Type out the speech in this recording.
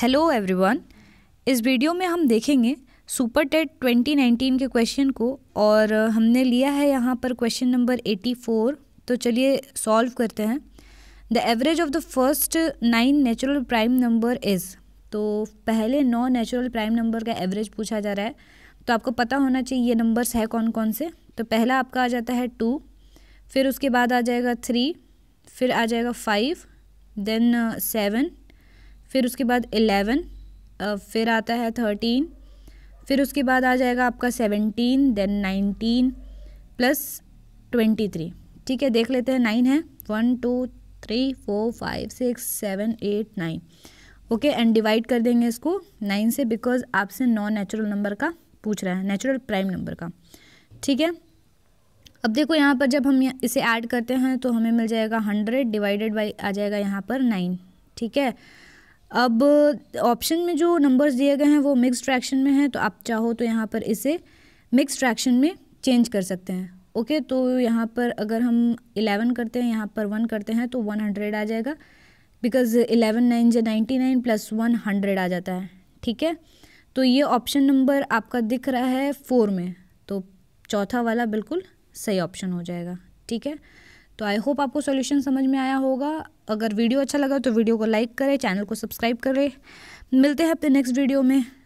hello everyone इस video में हम देखेंगे सुपर टेट 2019 के क्वेश्चन को और हमने लिया है यहाँ पर क्वेश्चन नंबर 84 तो चलिए सॉल्व करते हैं the average of the first nine natural prime number is तो पहले नौ नेचुरल प्राइम नंबर का एवरेज पूछा जा रहा है तो आपको पता होना चाहिए ये नंबर्स है कौन कौन से तो पहला आपका आ जाता है टू फिर उसके बाद आ जाएगा थ्री फिर आ जाएगा फाइव देन सेवन फिर उसके बाद एलेवन फिर आता है थर्टीन फिर उसके बाद आ जाएगा आपका seventeen then nineteen plus twenty three ठीक है देख लेते हैं नाइन है one two three four five six seven eight nine okay and divide कर देंगे इसको नाइन से बिकॉज आपसे नॉन नेचुरल नंबर का पूछ रहा है नेचुरल प्राइम नंबर का ठीक है अब देखो यहाँ पर जब हम इसे ऐड करते हैं तो हमें मिल जाएगा हंड्रेड डिवाइडेड बाई आ जाएगा यहाँ पर नाइन ठीक है अब ऑप्शन में जो नंबर्स दिए गए हैं वो मिक्स ट्रैक्शन में हैं तो आप चाहो तो यहाँ पर इसे मिक्स ट्रैक्शन में चेंज कर सकते हैं ओके तो यहाँ पर अगर हम इलेवन करते हैं यहाँ पर वन करते हैं तो वन हंड्रेड आ जाएगा बिकॉज इलेवन नाइन जो ninety nine plus one hundred आ जाता है ठीक है तो ये ऑप्शन नंबर आपका दिख रहा है फोर में तो चौथा वाला बिल्कुल सही ऑप्शन हो जाएगा ठीक है तो आई होप आपको सोल्यूशन समझ में आया होगा अगर वीडियो अच्छा लगा तो वीडियो को लाइक करें चैनल को सब्सक्राइब करें मिलते हैं अपने नेक्स्ट वीडियो में